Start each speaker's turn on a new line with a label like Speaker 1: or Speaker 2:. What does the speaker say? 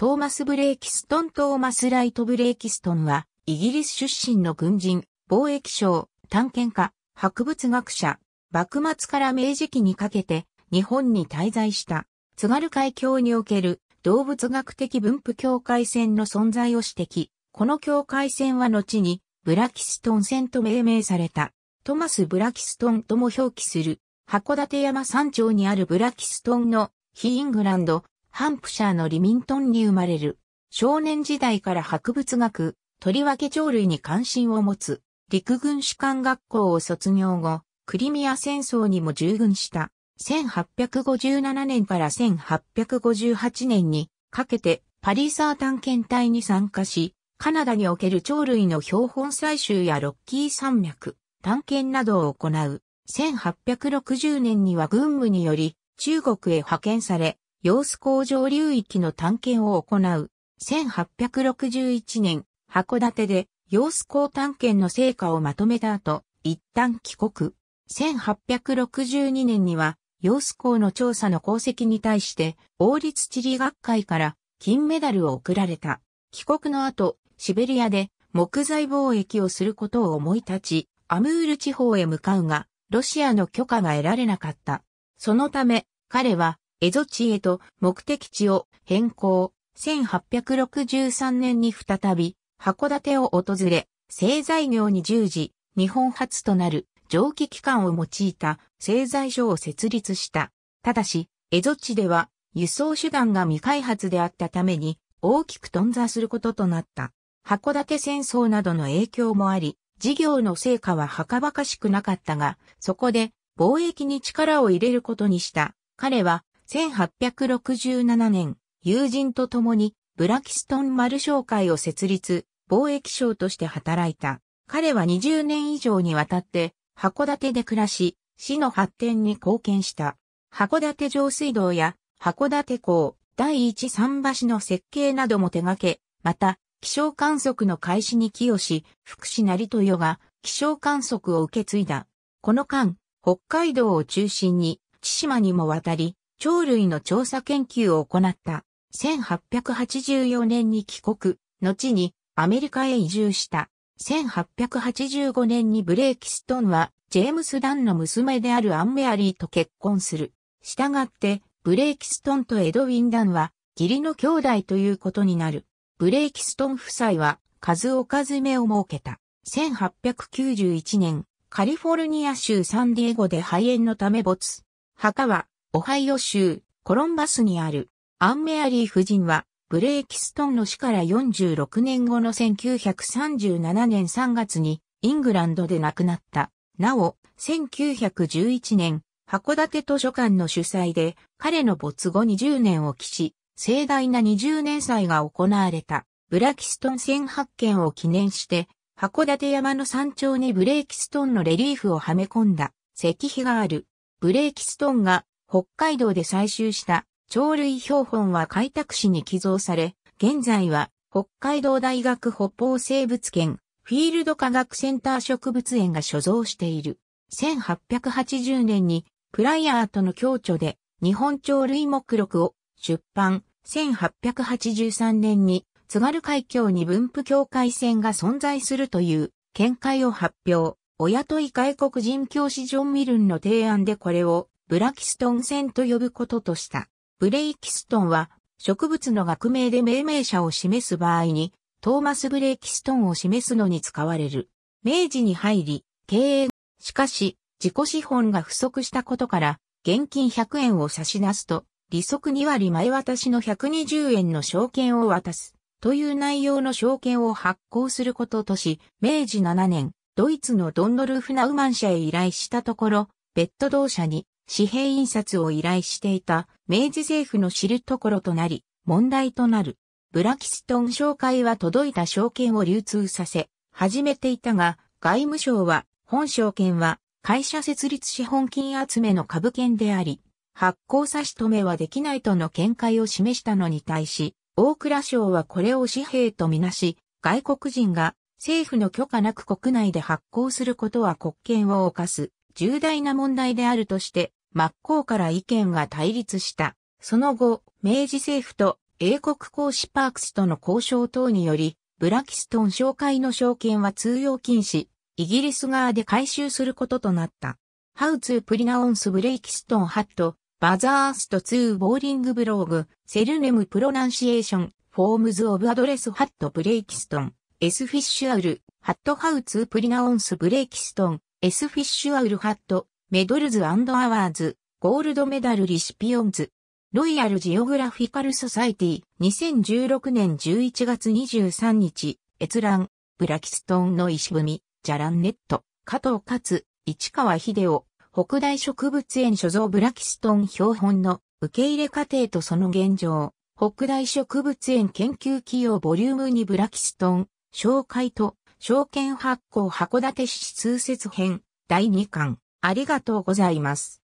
Speaker 1: トーマス・ブレーキストン・トーマス・ライト・ブレーキストンは、イギリス出身の軍人、貿易商、探検家、博物学者、幕末から明治期にかけて、日本に滞在した、津軽海峡における動物学的分布境界線の存在を指摘。この境界線は後に、ブラキストン線と命名された。トマス・ブラキストンとも表記する、函館山山頂にあるブラキストンの、ヒーイングランド、ハンプシャーのリミントンに生まれる。少年時代から博物学、とりわけ鳥類に関心を持つ、陸軍士官学校を卒業後、クリミア戦争にも従軍した。1857年から1858年にかけてパリーサー探検隊に参加し、カナダにおける鳥類の標本採集やロッキー山脈、探検などを行う。1860年には軍務により中国へ派遣され、ー子工場流域の探検を行う。1861年、函館でー子工探検の成果をまとめた後、一旦帰国。1862年には、ー子工の調査の功績に対して、王立地理学会から金メダルを贈られた。帰国の後、シベリアで木材貿易をすることを思い立ち、アムール地方へ向かうが、ロシアの許可が得られなかった。そのため、彼はエゾ地へと目的地を変更。1863年に再び、函館を訪れ、製材業に従事、日本初となる蒸気機関を用いた製材所を設立した。ただし、エゾ地では輸送手段が未開発であったために大きく頓挫することとなった。函館戦争などの影響もあり、事業の成果ははかばかしくなかったが、そこで貿易に力を入れることにした。彼は1867年、友人と共にブラキストン丸商会を設立、貿易商として働いた。彼は20年以上にわたって函館で暮らし、市の発展に貢献した。函館上水道や函館港、第一桟橋の設計なども手掛け、また、気象観測の開始に寄与し、福祉成豊が気象観測を受け継いだ。この間、北海道を中心に、千島にも渡り、鳥類の調査研究を行った。1884年に帰国、後にアメリカへ移住した。1885年にブレーキストンはジェームス・ダンの娘であるアンメアリーと結婚する。したがって、ブレーキストンとエドウィン・ダンは義理の兄弟ということになる。ブレーキストン夫妻は数おかずめを設けた。1891年、カリフォルニア州サンディエゴで肺炎のため没。墓はオハイオ州、コロンバスにある、アンメアリー夫人は、ブレーキストンの死から46年後の1937年3月に、イングランドで亡くなった。なお、1911年、函館図書館の主催で、彼の没後20年を期し、盛大な20年祭が行われた。ブラキストン戦発見を記念して、函館山の山頂にブレーキストンのレリーフをはめ込んだ石碑がある。ブレーキストンが北海道で採集した鳥類標本は開拓市に寄贈され、現在は北海道大学北方生物圏フィールド科学センター植物園が所蔵している。1880年にプライヤーとの共著で日本鳥類目録を出版。1883年に津軽海峡に分布境界線が存在するという見解を発表。お雇い外国人教師ジョン・ミルンの提案でこれをブラキストン線と呼ぶこととした。ブレイキストンは、植物の学名で命名者を示す場合に、トーマス・ブレイキストンを示すのに使われる。明治に入り、経営、しかし、自己資本が不足したことから、現金100円を差し出すと、利息2割前渡しの120円の証券を渡す、という内容の証券を発行することとし、明治7年、ドイツのドンドルフナウマン社へ依頼したところ、別途同社に紙幣印刷を依頼していた明治政府の知るところとなり、問題となる。ブラキストン商会は届いた証券を流通させ、始めていたが、外務省は、本証券は、会社設立資本金集めの株券であり、発行差し止めはできないとの見解を示したのに対し、大蔵省はこれを紙幣とみなし、外国人が政府の許可なく国内で発行することは国権を犯す重大な問題であるとして、真っ向から意見が対立した。その後、明治政府と英国公使パークスとの交渉等により、ブラキストン商会の証券は通用禁止、イギリス側で回収することとなった。ハウツープリナオンスブレイキストンハット、バザーストツーボーリングブローグ、セルネムプロナンシエーション、フォームズオブアドレスハットブレイキストン、エスフィッシュアウル、ハットハウツープリナオンスブレイキストン、エスフィッシュアウルハット、メドルズアワーズ、ゴールドメダルリシピオンズ、ロイヤルジオグラフィカルソサイティ、2016年11月23日、閲覧、ブラキストンの石組、ジャランネット、加藤勝、市川秀夫、北大植物園所蔵ブラキストン標本の受け入れ過程とその現状、北大植物園研究企業ボリューム2ブラキストン、紹介と、証券発行函館市通説編、第2巻。ありがとうございます。